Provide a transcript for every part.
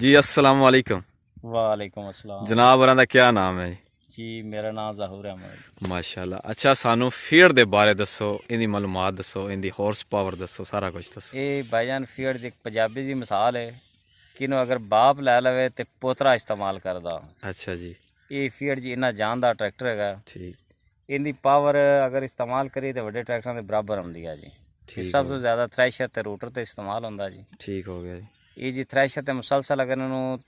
ਜੀ ਅਸਲਾਮ ਵਾਲੇਕਮ ਵਾਲੇਕਮ ਅਸਲਾਮ ਜਨਾਬ ਹੋਰਾਂ ਦਾ ਕੀ ਨਾਮ ਹੈ ਜੀ ਜੀ ਮੇਰਾ ਨਾਮ ਜ਼ਾਹੂਰ ਅਹਿਮਦ ਮਾਸ਼ਾਅੱਲਾ ਅੱਛਾ ਸਾਨੂੰ ਫੀਅਰ ਦੇ ਬਾਰੇ ਦੱਸੋ ਇਹਦੀ ਮਲੂਮਾਤ ਦੱਸੋ ਇਹਦੀ ਹਾਰਸ ਪਾਵਰ ਦੱਸੋ ਸਾਰਾ ਕੁਝ ਦੱਸੋ ਇਹ ਬਾਈਜਾਨ ਫੀਅਰ ਦੀ ਪੰਜਾਬੀ ਦੀ ਮਿਸਾਲ ਹੈ ਕਿਨੂੰ ਅਗਰ ਬਾਪ ਲੈ ਲਵੇ ਤੇ ਪੋਤਰਾ ਇਸਤੇਮਾਲ ਕਰਦਾ ਅੱਛਾ ਜੀ ਇਹ ਫੀਅਰ ਜੀ ਇੰਨਾ ਜਾਨਦਾਰ ਟਰੈਕਟਰ ਹੈਗਾ ਠੀਕ ਇਹਦੀ ਪਾਵਰ ਅਗਰ ਇਸਤੇਮਾਲ ਕਰੀ ਤੇ ਵੱਡੇ ਟਰੈਕਟਰਾਂ ਦੇ ਬਰਾਬਰ ਹੁੰਦੀ ਆ ਜੀ ਸਭ ਤੋਂ ਜ਼ਿਆਦਾ ਥ੍ਰੈਸ਼ਰ ਤੇ ਰੋਟਰ ਤੇ ਇਸਤੇਮਾਲ ਹੁੰਦਾ ਜੀ ਠੀਕ ਹੋ ਗਿਆ ਜੀ ਇਹ ਜੀ ਥ੍ਰੈਸ਼ਰ ਤੇ ਮੁਸਲਸਲ ਅਗਰ ਇਹਨੂੰ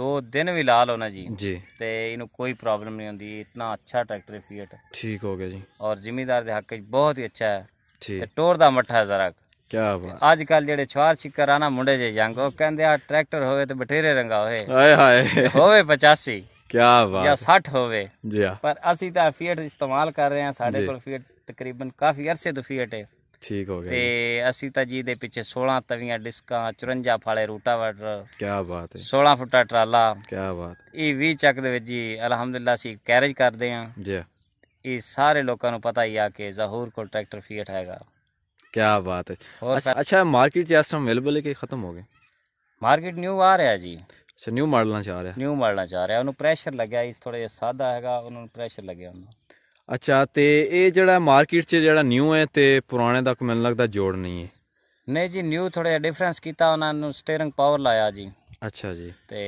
ਦੋ ਦਿਨ ਵੀ ਲਾ ਲਓ ਨਾ ਜੀ ਜੀ ਤੇ ਇਹਨੂੰ ਕੋਈ ਪ੍ਰੋਬਲਮ ਨਹੀਂ ਹੁੰਦੀ ਇਤਨਾ ਅੱਛਾ ਟਰੈਕਟਰ ਫੀਟ ਠੀਕ ਹੋ ਗਿਆ ਜੀ ਔਰ ਜ਼ਿਮੀਦਾਰ ਦੇ ਹੱਕ ਵਿੱਚ ਬਹੁਤ ਹੀ ਅੱਛਾ ਹੈ ਠੀਕ ਤੇ ਟੋਰ ਦਾ ਮੱਠਾ ਹੈ ਜ਼ਰਾ ਕੀ ਬਾਤ ਅੱਜ ਕੱਲ ਜਿਹੜੇ ਛਵਾਰ ਛਿੱਕਰ ਨਾ ਮੁੰਡੇ ਜੇ ਜੰਗ ਉਹ ਕਹਿੰਦੇ ਆ ਟਰੈਕਟਰ ਹੋਵੇ ਤੇ ਬਟੇਰੇ ਰੰਗਾ ਹੋਵੇ ਹਾਏ ਹਾਏ ਹੋਵੇ 85 ਕੀ ਬਾਤ ਜਾਂ 60 ਹੋਵੇ ਜੀ ਪਰ ਅਸੀਂ ਤਾਂ ਫੀਟ ਇਸਤੇਮਾਲ ਕਰ ਰਹੇ ਹਾਂ ਸਾਡੇ ਕੋਲ ਫੀਟ ਤਕਰੀਬਨ ਕਾਫੀ ਅਰਸੇ ਤੋਂ ਫੀਟ ਹੈ ਠੀਕ ਹੋ ਗਿਆ ਤੇ ਅਸੀਂ ਤਾਂ ਜੀ ਦੇ ਪਿੱਛੇ 16 ਤਵੀਆਂ ਡਿਸਕਾਂ 54 ਫਾਲੇ ਰੂਟਾਵਾਟਰ ਕੀ ਬਾਤ ਹੈ 16 ਫੁੱਟਾ ਟਰਾਲਾ ਕੀ ਬਾਤ ਇਹ 20 ਚੱਕ ਦੇ ਵਿੱਚ ਜੀ ਅਲਹਮਦੁਲਿਲਾ ਸੀ ਕੈਰੇਜ ਕਰਦੇ ਆ ਜੀ ਇਹ ਸਾਰੇ ਲੋਕਾਂ ਨੂੰ ਪਤਾ ਹੀ ਆ ਕਿ ਜ਼ਹੂਰ ਕੋਲ ਟਰੈਕਟਰ ਫੀਟ ਹੈਗਾ ਕੀ ਬਾਤ ਹੈ ਅੱਛਾ ਮਾਰਕੀਟ 'ਚ ਇਸ ਟਾਈਮ ਅਵੇਲੇਬਲ ਹੈ ਕਿ ਖਤਮ ਹੋ ਗਏ ਮਾਰਕੀਟ ਨਿਊ ਆ ਰਿਹਾ ਜੀ ਅੱਛਾ ਨਿਊ ਮਾਡਲਾਂ 'ਚ ਆ ਰਿਹਾ ਨਿਊ ਮਾਡਲਾਂ 'ਚ ਆ ਰਿਹਾ ਉਹਨੂੰ ਪ੍ਰੈਸ਼ਰ ਲੱਗਿਆ ਇਸ ਥੋੜਾ ਜਿਹਾ ਸਾਦਾ ਹੈਗਾ ਉਹਨੂੰ ਪ੍ਰੈਸ਼ਰ ਲੱਗਿਆ ਉਹਨੂੰ ਅੱਛਾ ਤੇ ਇਹ ਜਿਹੜਾ ਮਾਰਕੀਟ 'ਚ ਜਿਹੜਾ ਨਿਊ ਹੈ ਤੇ ਪੁਰਾਣੇ ਦਾ ਕੋਈ ਮਨ ਲੱਗਦਾ ਜੋੜ ਨਹੀਂ ਹੈ ਨਹੀਂ ਜੀ ਨਿਊ ਥੋੜਾ ਡਿਫਰੈਂਸ ਕੀਤਾ ਉਹਨਾਂ ਨੂੰ ਸਟੀਅਰਿੰਗ ਪਾਵਰ ਲਾਇਆ ਜੀ ਅੱਛਾ ਜੀ ਤੇ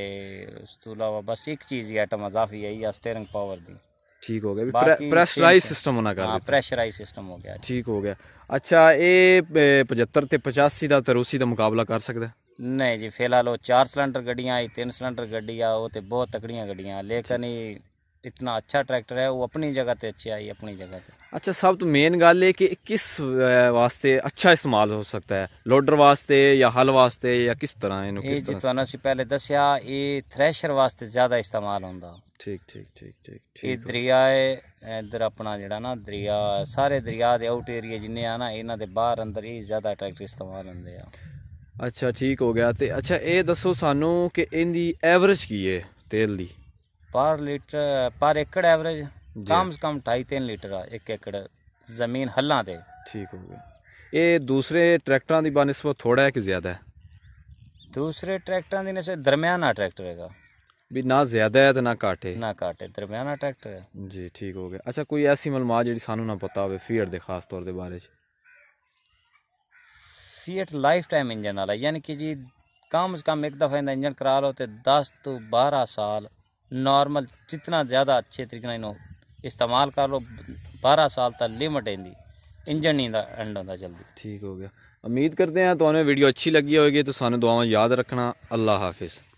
ਉਸ ਤੋਂ ਇਲਾਵਾ ਬਸ ਇੱਕ ਚੀਜ਼ ਹੀ ਆਟਮ ਅਜ਼ਾਫੀ ਹੈ ਇਹ ਸਟੀਅਰਿੰਗ ਪਾਵਰ ਦੀ ਠੀਕ ਹੋ ਗਿਆ ਵੀ ਪ੍ਰੈਸ਼ਰਾਈਜ਼ ਸਿਸਟਮ ਉਹਨਾਂ ਕਰ ਦਿੱਤਾ ਹਾਂ ਪ੍ਰੈਸ਼ਰਾਈਜ਼ ਸਿਸਟਮ ਹੋ ਗਿਆ ਠੀਕ ਹੋ ਗਿਆ ਅੱਛਾ ਇਹ 75 ਤੇ 85 ਦਾ ਤੇ ਰੂਸੀ ਦਾ ਮੁਕਾਬਲਾ ਕਰ ਸਕਦਾ ਨਹੀਂ ਜੀ ਫਿਲਹਾਲ ਉਹ 4 ਸਿਲੰਡਰ ਗੱਡੀਆਂ ਆਈ 3 ਸਿਲੰਡਰ ਗੱਡੀ ਆ ਉਹ ਤੇ ਬਹੁਤ ਤਕੜੀਆਂ ਗੱਡੀਆਂ ਲੇਕਿਨ ਇਹ इतना अच्छा ट्रैक्टर है वो अपनी जगह पे अच्छी आई अपनी जगह पे अच्छा साहब तो मेन ਗੱਲ ਇਹ ਕਿ ਕਿਸ ਵਾਸਤੇ ਅੱਛਾ ਇਸਤੇਮਾਲ ਹੋ ਸਕਦਾ ਹੈ ਲੋਡਰ ਵਾਸਤੇ ਜਾਂ ਹਲ ਵਾਸਤੇ ਜਾਂ ਕਿਸ ਤਰ੍ਹਾਂ ਇਹਨੂੰ ਕਿਸ ਤਰ੍ਹਾਂ ਇਹ ਤੁਹਾਨੂੰ ਅਸੀਂ ਪਹਿਲੇ ਦੱਸਿਆ ਇਹ ਥ੍ਰੈਸ਼ਰ ਵਾਸਤੇ ਜ਼ਿਆਦਾ ਇਸਤੇਮਾਲ ਹੁੰਦਾ ਠੀਕ ਠੀਕ ਠੀਕ ਠੀਕ ਇਹ ਦਰਿਆ ਹੈ ਇਧਰ ਆਪਣਾ ਜਿਹੜਾ ਨਾ ਦਰਿਆ ਸਾਰੇ ਦਰਿਆ ਦੇ ਆਊਟ ਏਰੀਆ ਜਿੰਨੇ ਆ ਨਾ ਇਹਨਾਂ ਦੇ ਬਾਹਰ ਅੰਦਰ ਇਹ ਜ਼ਿਆਦਾ ਟਰੈਕਟਰ ਇਸਤੇਮਾਲ ਹੁੰਦੇ ਆ ਅੱਛਾ ਠੀਕ ਹੋ ਗਿਆ ਤੇ ਅੱਛਾ ਇਹ ਦੱਸੋ ਸਾਨੂੰ ਕਿ ਇਹਦੀ ਐਵਰੇਜ ਕੀ ਹੈ ਤੇਲ ਦੀ ਪਰ ਲੀਟਰ ਪਰ ਏਕੜ ਐਵਰੇਜ कम से कम ढाई ਲੀਟਰ ਆ ਇੱਕ ਏਕੜ ਜ਼ਮੀਨ ਹੱਲਾਂ ਤੇ ਠੀਕ ਹੋ ਗਿਆ ਇਹ ਦੂਸਰੇ ਟਰੈਕਟਰਾਂ ਦੀ ਬਨਿਸਬਤ ਥੋੜਾ ਹੈ ਕਿ ਜ਼ਿਆਦਾ ਹੈ ਦੂਸਰੇ ਟਰੈਕਟਰਾਂ ਦੀ ਨਸੇ ਦਰਮਿਆਨਾ ਟਰੈਕਟਰ ਹੈਗਾ ਵੀ ਨਾ ਜ਼ਿਆਦਾ ਹੈ ਤੇ ਨਾ ਕਾਟੇ ਨਾ ਕਾਟੇ ਦਰਮਿਆਨਾ ਟਰੈਕਟਰ ਹੈ ਜੀ ਠੀਕ ਹੋ ਗਿਆ ਅੱਛਾ ਕੋਈ ਐਸੀ ਮਲਮਾ ਜਿਹੜੀ ਸਾਨੂੰ ਨਾ ਪਤਾ ਹੋਵੇ ਫੀਅਰ ਦੇ ਖਾਸ ਤੌਰ ਦੇ ਬਾਰੇ ਚ ਫੀਅਰ ਲਾਈਫ ਟਾਈਮ ਇੰਜਨ ਵਾਲਾ ਯਾਨੀ ਕਿ ਜੀ ਕਮ ਸੇ ਕਮ ਇੱਕ ਦਫਾ ਇੰਜਨ ਕਰਾ ਲਓ ਤੇ 10 ਤੋਂ 12 ਸਾਲ ਨਾਰਮਲ ਜਿੰਨਾ ਜ਼ਿਆਦਾ ਅੱਛੇ अच्छे ਨਾਲ ਇਹਨੂੰ ਇਸਤੇਮਾਲ ਕਰ लो 12 ਸਾਲ ਤੱਕ ਲਿਮਟ ਇਹਦੀ ਇੰਜਨ ਨਹੀਂ ਦਾ ਐਂਡ ਹੁੰਦਾ ਜਲਦੀ ਠੀਕ ਹੋ ਗਿਆ ਉਮੀਦ ਕਰਦੇ ਹਾਂ ਤੁਹਾਨੂੰ ਵੀਡੀਓ ਅੱਛੀ ਲੱਗੀ ਹੋਵੇਗੀ ਤੇ ਸਾਨੂੰ ਦੁਆਵਾਂ ਯਾਦ ਰੱਖਣਾ ਅੱਲਾ ਹਾਫਿਜ਼